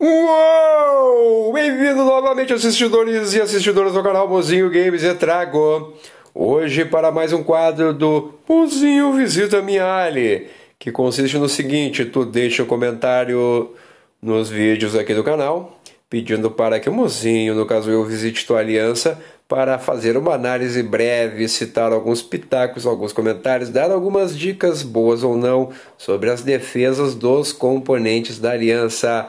Uou! Bem-vindo novamente, assistidores e assistidoras do canal Mozinho Games e Trago. Hoje para mais um quadro do Mozinho Visita Ali, que consiste no seguinte, tu deixa um comentário nos vídeos aqui do canal, pedindo para que o Mozinho, no caso eu, visite tua aliança para fazer uma análise breve, citar alguns pitacos, alguns comentários, dar algumas dicas boas ou não sobre as defesas dos componentes da aliança.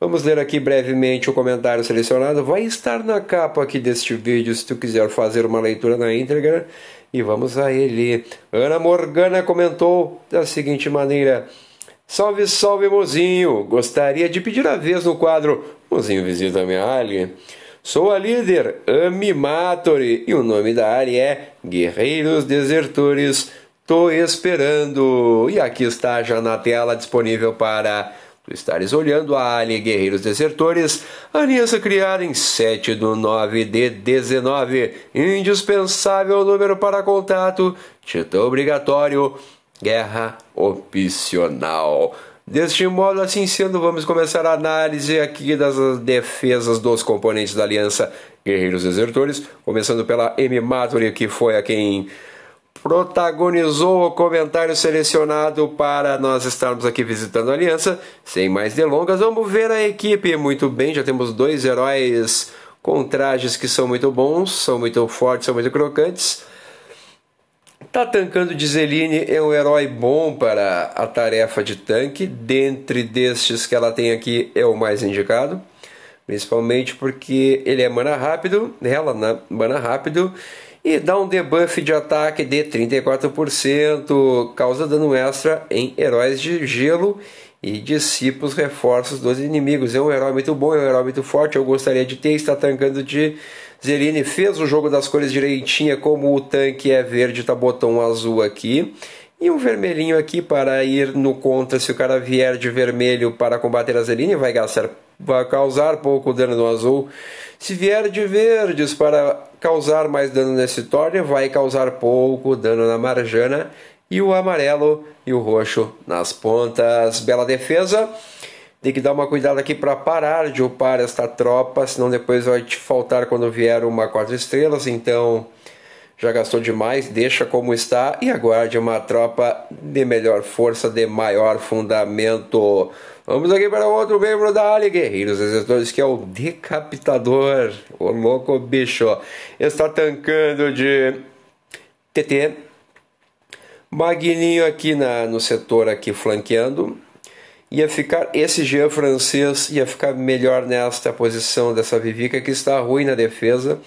Vamos ler aqui brevemente o comentário selecionado. Vai estar na capa aqui deste vídeo se tu quiser fazer uma leitura na íntegra. E vamos a ele. Ana Morgana comentou da seguinte maneira. Salve, salve, mozinho! Gostaria de pedir a vez no quadro Mozinho Visita Minha Ali. Sou a líder Amimatori e o nome da área é Guerreiros Desertores. Tô esperando! E aqui está já na tela disponível para Tu estares olhando a Alien Guerreiros Desertores, aliança criada em 7 do 9 de 19, indispensável número para contato, título obrigatório, guerra opcional. Deste modo, assim sendo, vamos começar a análise aqui das defesas dos componentes da aliança Guerreiros Desertores, começando pela M. Maturi, que foi a quem protagonizou o comentário selecionado para nós estarmos aqui visitando a Aliança. Sem mais delongas, vamos ver a equipe. Muito bem, já temos dois heróis com trajes que são muito bons, são muito fortes, são muito crocantes. Tá tancando de é um herói bom para a tarefa de tanque. Dentre destes que ela tem aqui, é o mais indicado. Principalmente porque ele é mana rápido, ela mana rápido e dá um debuff de ataque de 34%, causa dano extra em heróis de gelo e dissipa os reforços dos inimigos. É um herói muito bom, é um herói muito forte, eu gostaria de ter, está tankando de Zeline. fez o jogo das cores direitinha, como o tanque é verde, tá botão azul aqui. E um vermelhinho aqui para ir no contra se o cara vier de vermelho para combater a Zeline, vai, gastar, vai causar pouco dano no azul. Se vier de verdes para causar mais dano nesse Thorne, vai causar pouco dano na Marjana. E o amarelo e o roxo nas pontas. Bela defesa. Tem que dar uma cuidada aqui para parar de upar esta tropa, senão depois vai te faltar quando vier uma quatro estrelas. Então já gastou demais, deixa como está e aguarde uma tropa de melhor força, de maior fundamento. Vamos aqui para outro membro da Ali guerreiros exetores, que é o Decapitador. O louco bicho está tancando de TT. Magninho aqui na, no setor aqui flanqueando. Ia ficar esse Jean francês ia ficar melhor nesta posição dessa Vivica que está ruim na defesa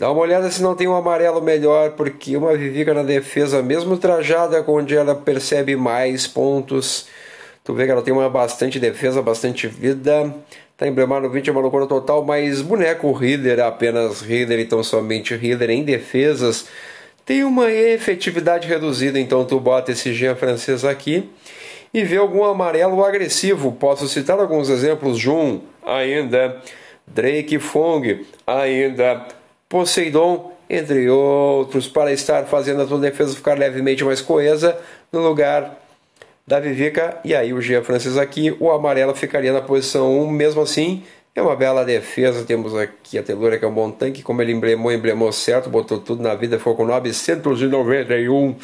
Dá uma olhada se não tem um amarelo melhor, porque uma Vivica na defesa, mesmo trajada, onde ela percebe mais pontos. Tu vê que ela tem uma bastante defesa, bastante vida. Tá emblemado 20, é uma loucura total, mas boneco Healer, apenas Healer, então somente Healer em defesas. Tem uma efetividade reduzida, então tu bota esse Jean francês aqui e vê algum amarelo agressivo. Posso citar alguns exemplos: Jun, ainda. Drake Fong, ainda. Poseidon, entre outros, para estar fazendo a sua defesa ficar levemente mais coesa no lugar da Vivica. E aí o Jean Francis aqui, o amarelo ficaria na posição 1, mesmo assim. É uma bela defesa, temos aqui a Telura, que é um bom tanque, como ele emblemou, emblemou certo, botou tudo na vida, ficou com 991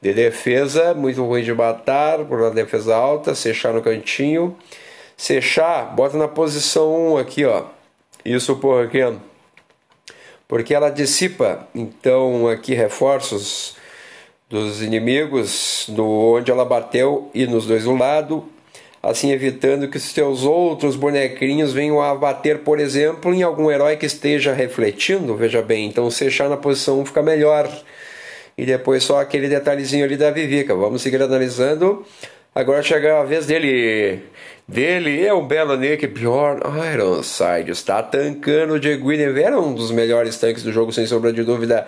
de defesa, muito ruim de matar, por uma defesa alta, Sechar no cantinho, Sechar, bota na posição 1 aqui, ó, isso porque porque ela dissipa, então, aqui reforços dos inimigos do onde ela bateu e nos dois do lado, assim evitando que os seus outros bonequinhos venham a bater, por exemplo, em algum herói que esteja refletindo, veja bem, então se achar na posição 1 fica melhor. E depois só aquele detalhezinho ali da Vivica. Vamos seguir analisando Agora chega a vez dele. Dele é o Belo Nick Bjorn Ironside. Está tancando o Diego Era um dos melhores tanques do jogo, sem sombra de dúvida.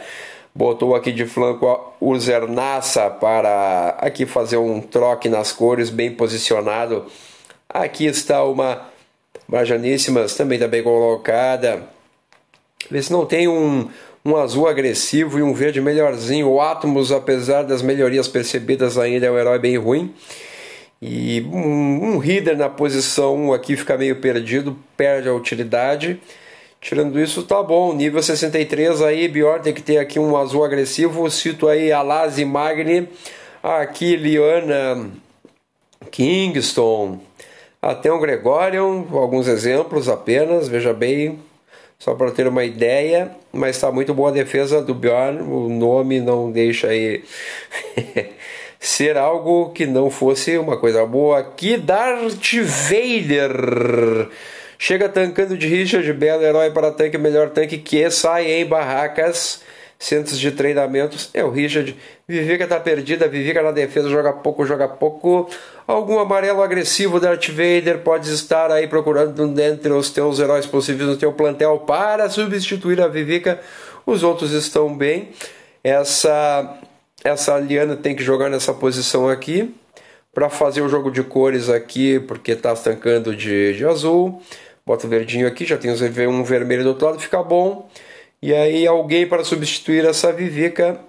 Botou aqui de flanco o Zernassa para aqui fazer um troque nas cores, bem posicionado. Aqui está uma Marjaníssimas, também está bem colocada. Vê se não tem um, um azul agressivo e um verde melhorzinho. O Atomos, apesar das melhorias percebidas, ainda é um herói bem ruim. E um, um na posição 1 aqui fica meio perdido, perde a utilidade. Tirando isso, tá bom. Nível 63 aí, Bior tem que ter aqui um azul agressivo. Cito aí Alase Magni, aqui Liana Kingston, até um Gregorian, alguns exemplos apenas, veja bem, só para ter uma ideia. Mas está muito boa a defesa do Bior, o nome não deixa aí ser algo que não fosse uma coisa boa. Que Darth Vader chega tancando de Richard Belo, herói para tanque, melhor tanque que sai em barracas. Centros de treinamentos é o Richard. Vivica tá perdida, Vivica na defesa, joga pouco, joga pouco. Algum amarelo agressivo Darth Vader pode estar aí procurando dentre os teus heróis possíveis no teu plantel para substituir a Vivica. Os outros estão bem. Essa essa Liana tem que jogar nessa posição aqui para fazer o jogo de cores aqui, porque está tancando de, de azul. Bota o verdinho aqui, já tem um vermelho do outro lado, fica bom. E aí alguém para substituir essa Vivica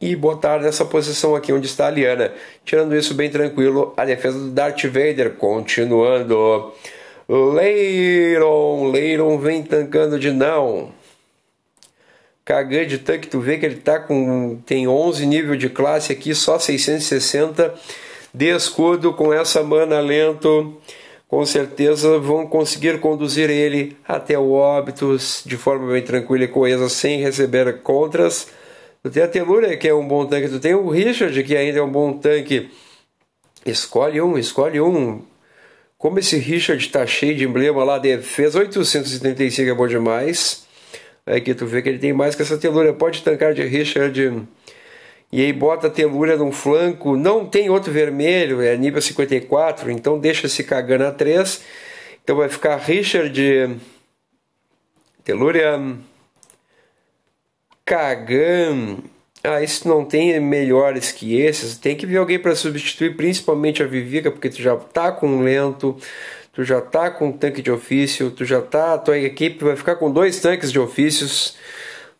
e botar nessa posição aqui onde está a Liana. Tirando isso bem tranquilo, a defesa do Darth Vader continuando. Leiron, Leiron vem tancando de não. Kagan de tanque, tu vê que ele tá com tem 11 nível de classe aqui, só 660 de escudo com essa mana lento. Com certeza vão conseguir conduzir ele até o óbito de forma bem tranquila e coesa, sem receber contras. Tu tem a Telúria, que é um bom tanque. Tu tem o Richard, que ainda é um bom tanque. Escolhe um, escolhe um. Como esse Richard tá cheio de emblema lá, defesa 835 é bom demais. Aqui é tu vê que ele tem mais que essa telúria Pode tancar de Richard. E aí bota a telúria num flanco. Não tem outro vermelho, é nível 54. Então deixa se cagando a 3. Então vai ficar Richard. Telúria. Kagan. Ah, isso não tem melhores que esses. Tem que vir alguém para substituir, principalmente a Vivica, porque tu já tá com lento, tu já tá com um tanque de ofício, tu já tá, tua equipe vai ficar com dois tanques de ofícios.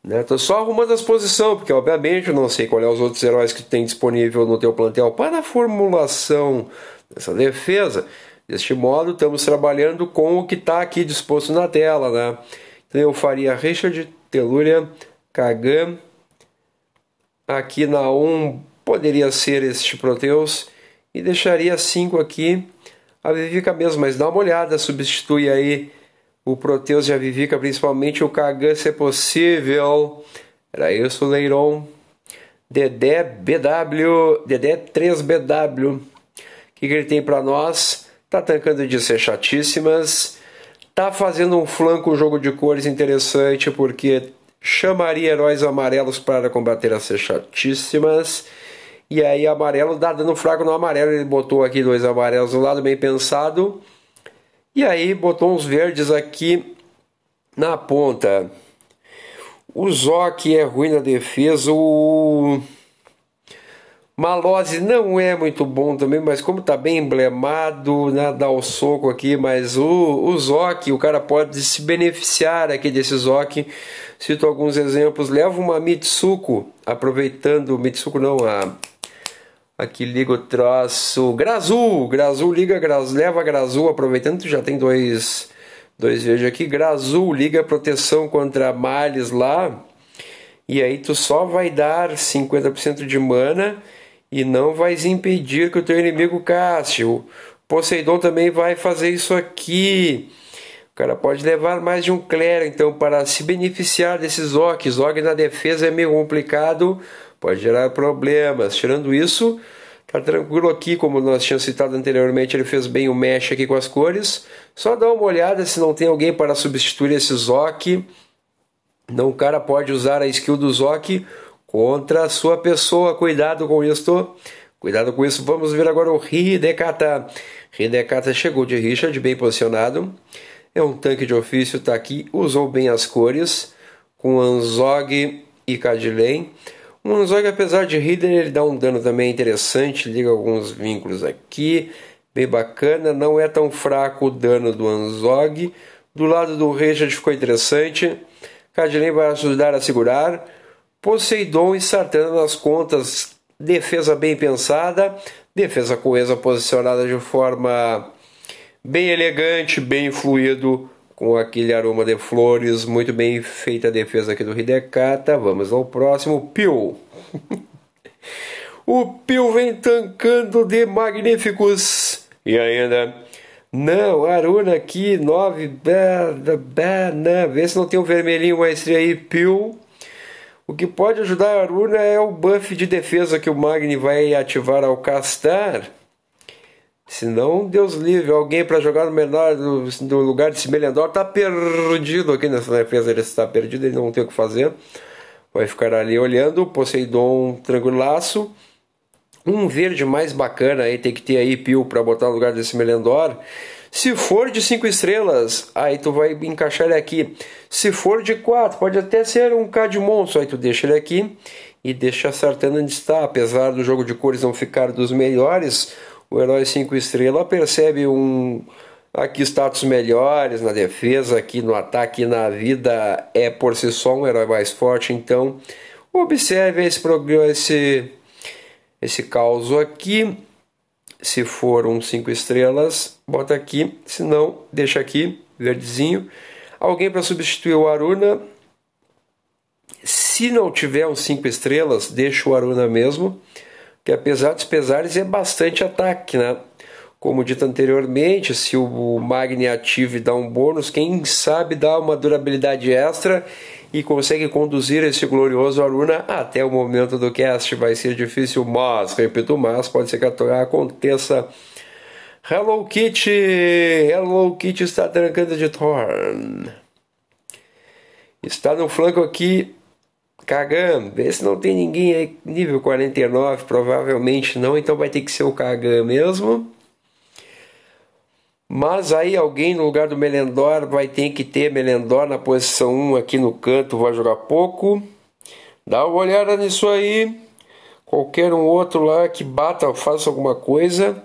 Né? Tô só arrumando as posições, porque obviamente eu não sei qual é os outros heróis que tu tem disponível no teu plantel para a formulação dessa defesa. Deste modo, estamos trabalhando com o que está aqui disposto na tela. Né? Então eu faria Richard, Telúria, Kagan. Aqui na 1 poderia ser este Proteus. E deixaria 5 aqui a Vivica mesmo, mas dá uma olhada, substitui aí o Proteus e a Vivica, principalmente o Kagan, se é possível. Era isso, Leiron. Dedé BW, Dedé 3BW. O que, que ele tem para nós? Tá tancando de ser chatíssimas. Tá fazendo um flanco, um jogo de cores interessante, porque chamaria heróis amarelos para combater as chatíssimas e aí amarelo dá dando fraco no amarelo. Ele botou aqui dois amarelos do lado, bem pensado. E aí botou uns verdes aqui na ponta. O Zoc é ruim na defesa. O Malose não é muito bom também, mas como está bem emblemado, né, dá o soco aqui. Mas o, o Zoc, o cara pode se beneficiar aqui desse Zoc. Cito alguns exemplos. Leva uma Mitsuko, aproveitando. Mitsuko não, a Aqui liga o troço. Grazul! Grazul liga, Graz, leva Grazul. Aproveitando que já tem dois, dois veja aqui. Grazul liga proteção contra males lá. E aí tu só vai dar 50% de mana e não vais impedir que o teu inimigo caste. O Poseidon também vai fazer isso aqui. O cara pode levar mais de um clero, então, para se beneficiar desses orcs. Orc na defesa é meio complicado pode gerar problemas. Tirando isso, tá tranquilo aqui, como nós tínhamos citado anteriormente, ele fez bem o mesh aqui com as cores. Só dá uma olhada se não tem alguém para substituir esse Zoc. Não, o cara pode usar a skill do Zoc contra a sua pessoa. Cuidado com isso. Cuidado com isso. Vamos ver agora o Hidekata. Hidekata chegou de Richard, bem posicionado. É um tanque de ofício, tá aqui. Usou bem as cores. Com Anzog e Cadillac. O Manzog, apesar de Hidden, ele dá um dano também interessante, liga alguns vínculos aqui, bem bacana. Não é tão fraco o dano do Anzog. Do lado do Richard ficou interessante. Cadilin vai ajudar a segurar. Poseidon e Sartana nas contas. Defesa bem pensada, defesa coesa posicionada de forma bem elegante, bem fluido com aquele aroma de flores, muito bem feita a defesa aqui do Hidekata. Vamos ao próximo, Pio. o Pio vem tancando de magníficos. E ainda, não, Aruna aqui, 9, banana. Né? Vê se não tem um vermelhinho maestria aí, Pio. O que pode ajudar a Aruna é o buff de defesa que o Magni vai ativar ao castar. Se não, Deus livre, alguém para jogar no menor do, do lugar de Melendor está perdido aqui nessa defesa. Ele está perdido, ele não tem o que fazer. Vai ficar ali olhando. Poseidon tranquilaço. Um verde mais bacana aí, tem que ter aí Pio para botar no lugar desse Melendor. Se for de 5 estrelas, aí tu vai encaixar ele aqui. Se for de 4, pode até ser um Cadmon, só aí tu deixa ele aqui e deixa acertando onde está. Apesar do jogo de cores não ficar dos melhores, o herói cinco estrelas percebe um aqui status melhores na defesa, aqui no ataque, na vida é por si só um herói mais forte. Então observe esse esse esse caos aqui. Se for um 5 estrelas, bota aqui. Se não, deixa aqui, verdezinho. Alguém para substituir o Aruna. Se não tiver um 5 estrelas, deixa o Aruna mesmo que apesar dos pesares é bastante ataque, né? Como dito anteriormente, se o Magni ative dá um bônus, quem sabe dá uma durabilidade extra e consegue conduzir esse glorioso Aruna até o momento do cast. Vai ser difícil, mas, repito, mas pode ser que aconteça. Hello Kitty! Hello Kitty está trancando de Thorn. Está no flanco aqui Kagame, vê se não tem ninguém aí nível 49, provavelmente não, então vai ter que ser o Kagame mesmo. Mas aí alguém no lugar do Melendor vai ter que ter Melendor na posição 1 aqui no canto, vai jogar pouco. Dá uma olhada nisso aí. Qualquer um outro lá que bata, faça alguma coisa.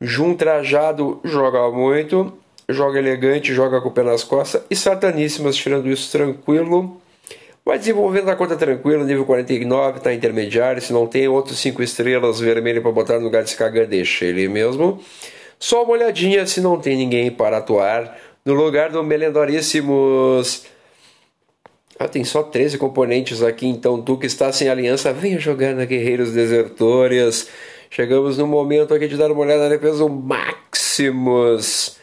Jun Trajado joga muito, joga elegante, joga com o pé nas costas. E Sataníssimas tirando isso tranquilo. Vai desenvolvendo na conta tranquila, nível 49, está intermediário. Se não tem outros 5 estrelas vermelhas para botar no lugar desse cagão, deixa ele mesmo. Só uma olhadinha se não tem ninguém para atuar no lugar do Melendoríssimos. Ah, tem só 13 componentes aqui, então tu que está sem aliança, venha jogar na Guerreiros Desertores. Chegamos no momento aqui de dar uma olhada na defesa do Maximus.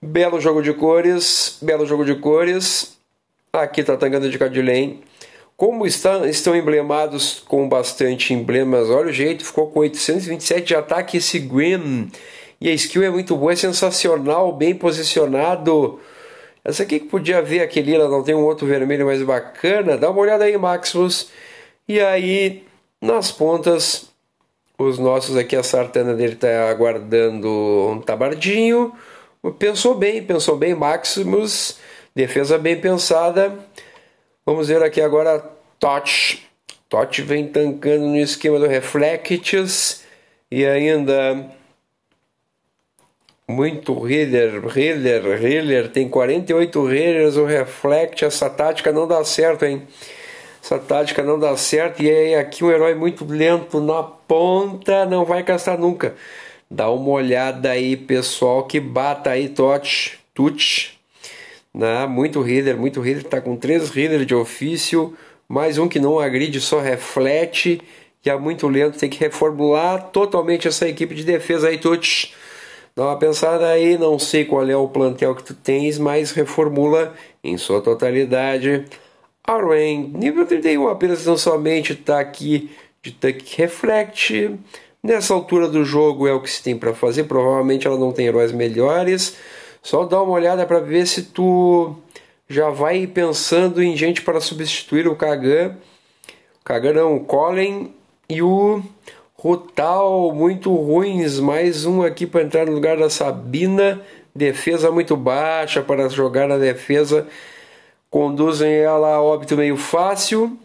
Belo jogo de cores, belo jogo de cores. Aqui está Tangana de Cadilém. Como está, estão emblemados com bastante emblemas, olha o jeito, ficou com 827 de ataque esse Gwen. E a skill é muito boa, é sensacional, bem posicionado. Essa aqui que podia ver aquele, ela não tem um outro vermelho mais bacana. Dá uma olhada aí, Maximus. E aí, nas pontas, os nossos aqui, a sartana dele está aguardando um tabardinho. Pensou bem, pensou bem, Maximus. Defesa bem pensada. Vamos ver aqui agora Totti. Totti vem tancando no esquema do Reflects e ainda muito healer, healer, healer. Tem 48 healers o Reflect. Essa tática não dá certo, hein? Essa tática não dá certo. E aí aqui um herói muito lento na ponta. Não vai gastar nunca. Dá uma olhada aí, pessoal, que bata aí, Totti. Tutti né? Muito reader, muito reader está com três reader de ofício, mais um que não agride, só reflete, que é muito lento, tem que reformular totalmente essa equipe de defesa aí, Tuts. Dá uma pensada aí, não sei qual é o plantel que tu tens, mas reformula em sua totalidade. Arwen, nível 31, apenas não somente está aqui de Tuck Reflect. Nessa altura do jogo é o que se tem para fazer, provavelmente ela não tem heróis melhores. Só dá uma olhada para ver se tu já vai pensando em gente para substituir o Kagan. O Kagan não, o Colin e o Rutal, muito ruins. Mais um aqui para entrar no lugar da Sabina. Defesa muito baixa para jogar a defesa. Conduzem ela a óbito meio fácil.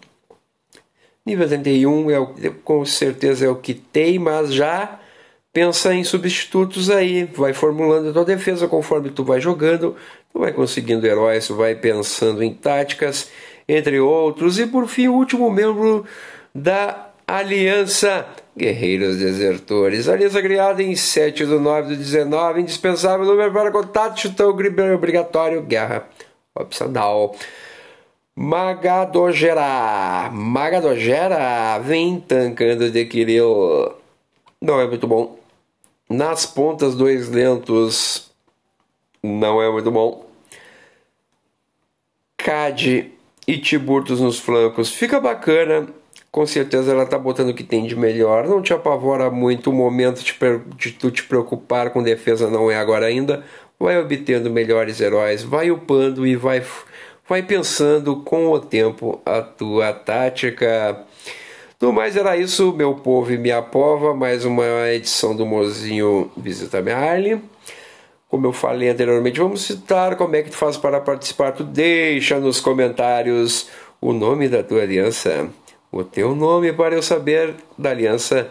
Nível 31 é o, com certeza é o que tem, mas já pensa em substitutos aí, vai formulando a tua defesa conforme tu vai jogando, tu vai conseguindo heróis, vai pensando em táticas, entre outros. E por fim, o último membro da Aliança Guerreiros Desertores. Aliança criada em 7 de 9 de 19, indispensável número para contato, chutão, é obrigatório, guerra opcional. Magadogera, Magadogera vem tancando de Kiril. Não é muito bom. Nas pontas, dois lentos não é muito bom. Cade e Tiburtos nos flancos fica bacana. Com certeza ela tá botando o que tem de melhor. Não te apavora muito o momento de, de tu te preocupar com defesa, não é agora ainda. Vai obtendo melhores heróis, vai upando e vai, vai pensando com o tempo a tua tática. No mais era isso, meu povo e minha pova, mais uma edição do Mozinho Visita Merle. Como eu falei anteriormente, vamos citar como é que tu faz para participar. Tu deixa nos comentários o nome da tua aliança, o teu nome para eu saber da aliança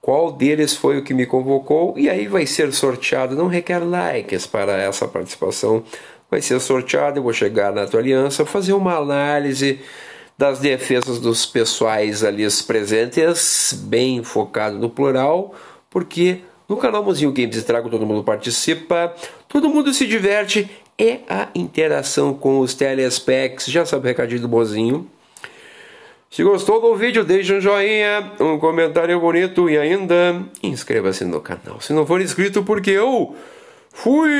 qual deles foi o que me convocou e aí vai ser sorteado. Não requer likes para essa participação. Vai ser sorteado, eu vou chegar na tua aliança, fazer uma análise das defesas dos pessoais ali presentes, bem focado no plural, porque no canal Mozinho Games e Trago todo mundo participa, todo mundo se diverte, é a interação com os telespecs, já sabe o recadinho do Mozinho. Se gostou do vídeo, deixe um joinha, um comentário bonito e ainda inscreva-se no canal. Se não for inscrito, porque eu fui!